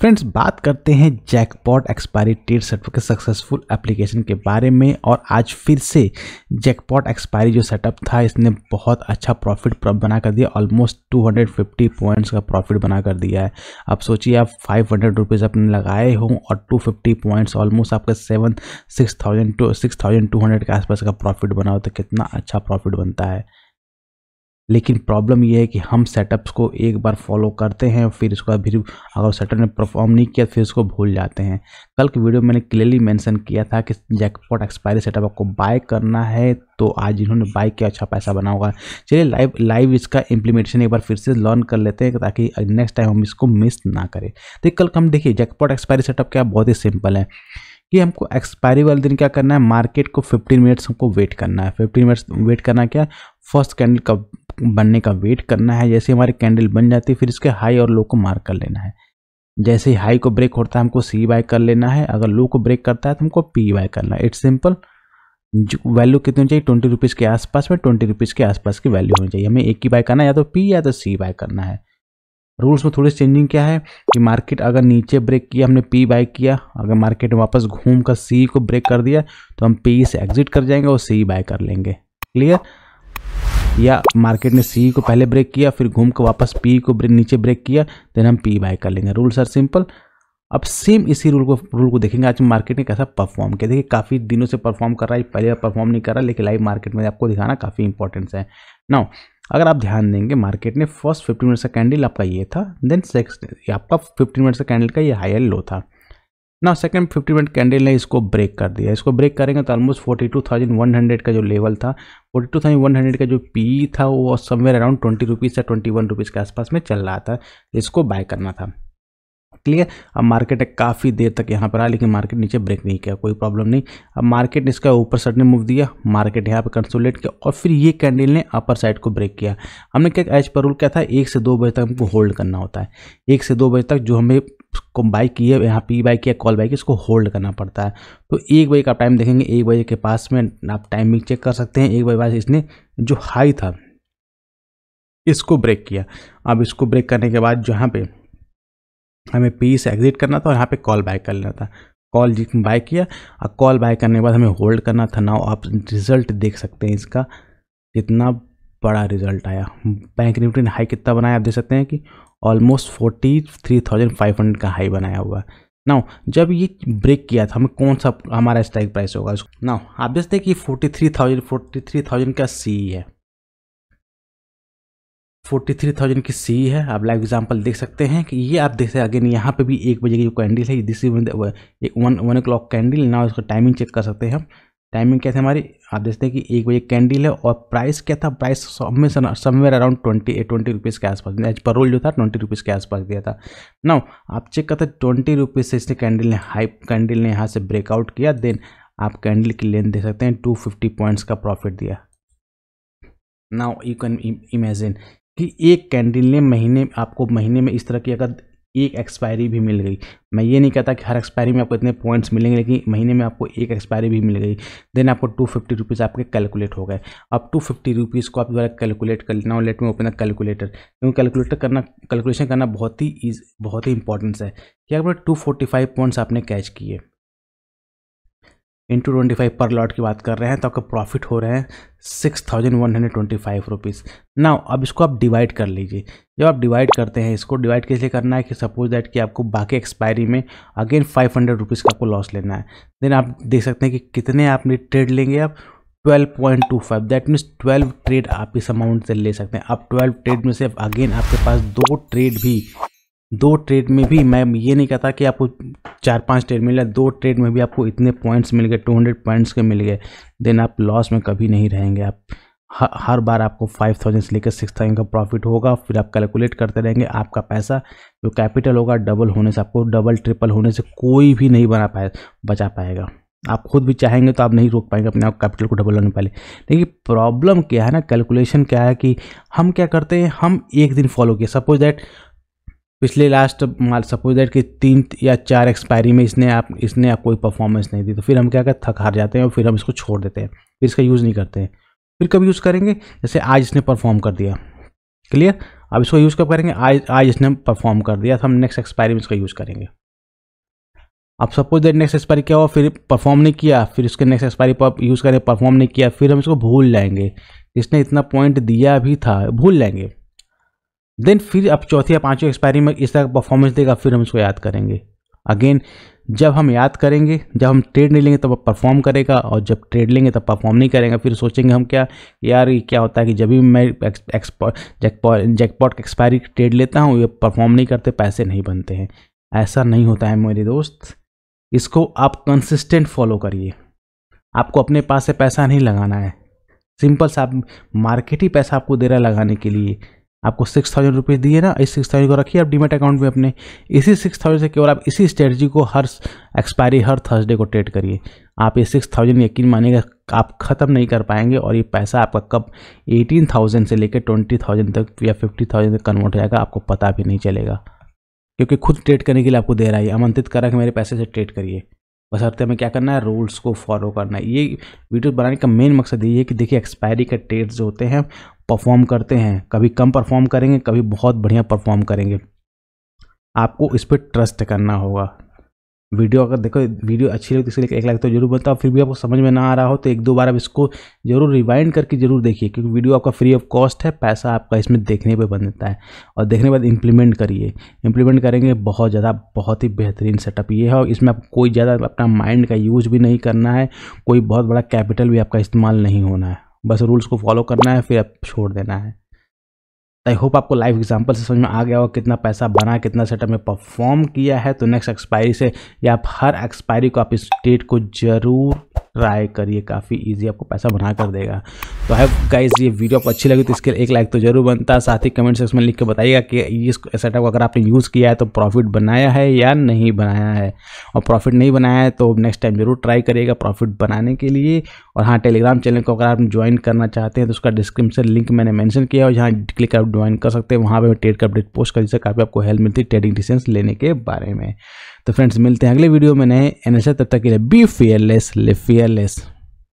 friends बात करते हैं जैकपॉट एक्सपायरी डेट सेटअप के सक्सेसफुल एप्लीकेशन के बारे में और आज फिर से जैकपॉट एक्सपायरी जो सेटअप था इसने बहुत अच्छा प्रॉफिट बना कर दिया ऑलमोस्ट 250 पॉइंट्स का प्रॉफिट बना कर दिया है आप सोचिए आप फाइव हंड्रेड रुपीज़ अपने लगाए हों और 250 पॉइंट्स ऑलमोस्ट आपका seven six thousand two six thousand two hundred के आसपास का प्रॉफिट बना हो तो कितना अच्छा प्रॉफिट बनता है लेकिन प्रॉब्लम ये है कि हम सेटअप्स को एक बार फॉलो करते हैं फिर उसका फिर अगर सेटअप ने परफॉर्म नहीं किया फिर उसको भूल जाते हैं कल के वीडियो में मैंने क्लियरली मेंशन किया था कि जैकपॉट एक्सपायरी सेटअप आपको बाय करना है तो आज इन्होंने बाय किया अच्छा पैसा बना होगा चलिए लाइव लाइव इसका इम्प्लीमेंटेशन एक बार फिर से लर्न कर लेते हैं ताकि नेक्स्ट टाइम हम इसको मिस ना करें तो कल हम देखिए जैकपॉट एक्सपायरी सेटअप क्या बहुत ही सिंपल है कि हमको एक्सपायरी वाले दिन क्या करना है मार्केट को 15 मिनट्स हमको वेट करना है 15 मिनट्स वेट करना क्या फर्स्ट कैंडल का बनने का वेट करना है जैसे हमारे कैंडल बन जाती है फिर इसके हाई और लो को मार्क कर लेना है जैसे ही हाई को ब्रेक होता है हमको सी बाय कर लेना है अगर लो को ब्रेक करता है तो हमको पी बाय करना है इट्स सिंपल वैल्यू कितनी चाहिए ट्वेंटी रुपीज़ के आसपास में ट्वेंटी रुपीज़ के आसपास की वैल्यू होनी चाहिए हमें एक ही बाय करना है या तो पी या तो सी बाय करना है रूल्स में थोड़ी चेंजिंग क्या है कि मार्केट अगर नीचे ब्रेक किया हमने पी बाय किया अगर मार्केट वापस घूम कर सी को ब्रेक कर दिया तो हम पी से एग्जिट कर जाएंगे और सी बाय कर लेंगे क्लियर या मार्केट ने सी को पहले ब्रेक किया फिर घूम कर वापस पी को ब्रेक नीचे ब्रेक किया देन हम पी बाय कर लेंगे रूल्स आर सिंपल अब सेम इसी रूल को रूल को देखेंगे आज मार्केट ने कैसा परफॉर्म किया देखिए काफ़ी दिनों से परफॉर्म कर रहा है पहले बार परफॉर्म नहीं कर रहा लेकिन लाइव मार्केट में आपको दिखाना काफ़ी इंपॉर्टेंस है नाउ अगर आप ध्यान देंगे मार्केट ने फर्स्ट फिफ्टीन मिनट का कैंडल आपका ये था देन सेक्स आपका फिफ्टीन मिनट का कैंडल का ये हायर लो था ना सेकंड फिफ्टी मिनट कैंडल ने इसको ब्रेक कर दिया इसको ब्रेक करेंगे तो almost forty two thousand one hundred का जो लेवल था forty two thousand one hundred का जो पी था वो समवेयर अराउंड ट्वेंटी रुपीज़ या ट्वेंटी वन रुपीज़ के आसपास में चल रहा था इसको बाय करना था क्लियर अब मार्केट है काफ़ी देर तक यहाँ पर आया लेकिन मार्केट नीचे ब्रेक नहीं किया कोई प्रॉब्लम नहीं अब मार्केट ने इसका ऊपर साइड ने मूव दिया मार्केट यहाँ पर कंसोलेट किया और फिर ये कैंडल ने अपर साइड को ब्रेक किया हमने क्या एज पर रूल क्या था एक से दो बजे तक हमको होल्ड करना होता है एक से दो बजे तक जो हमें को बाई किए यहाँ पी बाई किया कॉल बाई की इसको होल्ड करना पड़ता है तो एक बजे का टाइम देखेंगे एक बजे के पास में आप टाइमिंग चेक कर सकते हैं एक बजे बाद इसने जो हाई था इसको ब्रेक किया अब इसको ब्रेक करने के बाद जहाँ पे हमें पी से एग्जिट करना था और यहाँ पे कॉल बाय कर लेना था कॉल बाय किया और कॉल बाय करने के बाद हमें होल्ड करना था नाउ आप रिजल्ट देख सकते हैं इसका कितना बड़ा रिजल्ट आया बैंक निफ्टी ने हाई कितना बनाया आप देख सकते हैं कि almost forty three thousand five hundred का हाई बनाया हुआ है नाउ जब ये ब्रेक किया था हमें कौन सा हमारा स्ट्राइक प्राइस होगा नाउ आप देखते हैं कि forty three thousand forty three thousand का सी है फोर्टी थ्री थाउजेंड की सी है आप लाइव एग्जांपल देख सकते हैं कि ये आप देख सकते हैं अगेन यहाँ पे भी एक बजे की जो कैंडल है this is one one o'clock candle ना उसका टाइमिंग चेक कर सकते हैं हम टाइमिंग क्या थे हमारी आप देखते हैं कि एक बजे कैंडल है और प्राइस क्या था price somewhere somewhere around twenty twenty rupees के आसपास एज पर रोल जो था ट्वेंटी रुपीज़ के आसपास दिया था ना आप चेक करते ट्वेंटी रुपीज़ से इसने कैंडल ने हाई कैंडल ने यहाँ से ब्रेकआउट किया देन आप कैंडल की लेंथ देख सकते हैं टू फिफ्टी पॉइंट्स का प्रॉफिट दिया नाउ यू कैन इमेजिन कि एक कैंडल ने महीने आपको महीने में इस तरह की अगर एक एक्सपायरी भी मिल गई मैं ये नहीं कहता कि हर एक्सपायरी में आपको इतने पॉइंट्स मिलेंगे लेकिन महीने में आपको एक एक्सपायरी भी मिल गई देन आपको टू फिफ्टी रुपीज़ आपके कैलकुलेट हो गए अब टू फिफ्टी रुपीज़ को आप द्वारा कैलकुलेट कर लेना let me open a calculator क्योंकि कैलकुलेटर करना कैलकुलेशन करना बहुत ही बहुत ही इंपॉर्टेंस है कि अगर टू फोर्टी फाइव पॉइंट्स आपने कैच किए इंटू ट्वेंटी फाइव पर लॉट की बात कर रहे हैं तो आपका प्रॉफिट हो रहे हैं six thousand one hundred twenty five rupees ना अब इसको आप डिवाइड कर लीजिए जब आप डिवाइड करते हैं इसको डिवाइड कैसे करना है कि सपोज दैट कि आपको बाकी एक्सपायरी में अगेन फाइव हंड्रेड रुपीज़ का आपको लॉस लेना है देन आप देख सकते हैं कि कितने आपने ट्रेड लेंगे आप twelve point two five that means twelve trade आप इस अमाउंट से ले सकते हैं आप ट्वेल्व ट्रेड में से अगेन आपके पास दो ट्रेड भी दो ट्रेड में भी मैं ये नहीं कहता कि आपको चार पांच ट्रेड मिल जाए दो ट्रेड में भी आपको इतने पॉइंट्स मिल गए टू हंड्रेड पॉइंट्स के मिल गए देन आप लॉस में कभी नहीं रहेंगे आप हर बार आपको फाइव थाउजेंड से लेकर सिक्स थाउजेंड का प्रॉफिट होगा फिर आप कैलकुलेट करते रहेंगे आपका पैसा जो कैपिटल होगा डबल होने से आपको डबल ट्रिपल होने से कोई भी नहीं बना पाए बचा पाएगा आप खुद भी चाहेंगे तो आप नहीं रोक पाएंगे अपने आप कैपिटल को डबल होने पहले लेकिन प्रॉब्लम क्या है ना कैलकुलेशन क्या है कि हम क्या करते हैं हम एक दिन फॉलो किए सपोज दैट पिछले लास्ट माल सपोज दैट कि तीन या चार एक्सपायरी में इसने आप इसने आप कोई परफॉर्मेंस नहीं दी तो फिर हम क्या करते थक हार जाते हैं और फिर हम इसको छोड़ देते हैं फिर इसका यूज़ नहीं करते हैं फिर कब यूज़ करेंगे जैसे आज इसने परफॉर्म कर दिया क्लियर अब इसको यूज़ कब करेंगे आज आज इसने परफॉर्म कर दिया तो हम नेक्स्ट एक्सपायरी में इसका यूज़ करेंगे अब सपोज दैट नेक्स्ट एक्सपायरी क्या हुआ फिर परफॉर्म नहीं किया फिर उसके नेक्स्ट एक्सपायरी पर यूज़ करें परफॉर्म नहीं किया फिर हम इसको भूल जाएंगे इसने इतना पॉइंट दिया भी था भूल जाएंगे देन फिर आप चौथी या पांचवी एक्सपायरी में इस तरह का परफॉर्मेंस देगा फिर हम उसको याद करेंगे अगेन जब हम याद करेंगे जब हम ट्रेड नहीं लेंगे तब परफॉर्म करेगा और जब ट्रेड लेंगे तब परफॉर्म नहीं करेगा फिर सोचेंगे हम क्या यार ये क्या होता है कि जब भी मैं एक्सपॉट जैकपॉट एक्सपायरी ट्रेड लेता हूँ ये परफॉर्म नहीं करते पैसे नहीं बनते हैं ऐसा नहीं होता है मेरे दोस्त इसको आप कंसिस्टेंट फॉलो करिए आपको अपने पास से पैसा नहीं लगाना है सिंपल सा मार्केट ही पैसा आपको दे रहा है लगाने के लिए आपको सिक्स थाउजेंड रुपीज़ दिए ना इस सिक्स थाउजेंड को रखिए आप डीमेट अकाउंट में अपने इसी सिक्स थाउजेंड से केवल आप इसी स्ट्रेटजी को हर एक्सपायरी हर थर्सडे को ट्रेड करिए आप ये सिक्स थाउजेंड यकीन मानिएगा आप ख़त्म नहीं कर पाएंगे और ये पैसा आपका कब एटीन थाउजेंड से लेकर ट्वेंटी थाउजेंड तक या फिफ्टी थाउजेंड तक कन्वर्ट हो जाएगा आपको पता भी नहीं चलेगा क्योंकि खुद ट्रेड करने के लिए आपको दे रहा है आमंत्रित कर रहा है मेरे पैसे से ट्रेड करिए बस हफ्ते में क्या करना है रूल्स को फॉलो करना है ये वीडियो बनाने का मेन मकसद ये है कि देखिए एक्सपायरी के डेट्स जो होते हैं परफॉर्म करते हैं कभी कम परफॉर्म करेंगे कभी बहुत बढ़िया परफॉर्म करेंगे आपको इस पर ट्रस्ट करना होगा वीडियो अगर देखो वीडियो अच्छी लगे तो इसलिए एक लाइक तो जरूर बताओ फिर भी आपको समझ में ना आ रहा हो तो एक दो बार आप इसको जरूर रिवाइंड करके जरूर देखिए क्योंकि वीडियो आपका फ्री ऑफ कॉस्ट है पैसा आपका इसमें देखने पे जाता है और देखने के बाद इंप्लीमेंट करिए इंप्लीमेंट करेंगे बहुत ज़्यादा बहुत ही बेहतरीन सेटअप ये है और इसमें आपको कोई ज़्यादा अपना माइंड का यूज भी नहीं करना है कोई बहुत बड़ा कैपिटल भी आपका इस्तेमाल नहीं होना है बस रूल्स को फॉलो करना है फिर छोड़ देना है आई होप आपको लाइव एग्जांपल से समझ में आ गया हो कितना पैसा बना कितना सेटअप में परफॉर्म किया है तो नेक्स्ट एक्सपायरी से या आप हर एक्सपायरी को आप इस डेट को जरूर ट्राई करिए काफ़ी इजी आपको पैसा बना कर देगा तो है गाइज ये वीडियो आपको अच्छी लगी तो इसके लिए एक लाइक तो जरूर बनता है साथ ही कमेंट सेक्शन में लिख के बताइएगा कि इस सेटअप को अगर आपने यूज़ किया है तो प्रॉफिट बनाया है या नहीं बनाया है और प्रॉफिट नहीं बनाया है तो नेक्स्ट टाइम जरूर ट्राई करिएगा प्रॉफिट बनाने के लिए और हाँ टेलीग्राम चैनल को अगर आप ज्वाइन करना चाहते हैं तो उसका डिस्क्रिप्शन लिंक मैंने मैंशन किया और यहाँ क्लिक कर ज्वाइन कर सकते हैं वहाँ पर ट्रेड का अपडेट पोस्ट कर जिससे काफ़ी आपको हेल्प मिलती है ट्रेडिंग डिसीजन लेने के बारे में तो फ्रेंड्स मिलते हैं अगले वीडियो में नए एन तब तक के लिए बी फियरलेस लिव फियरलेस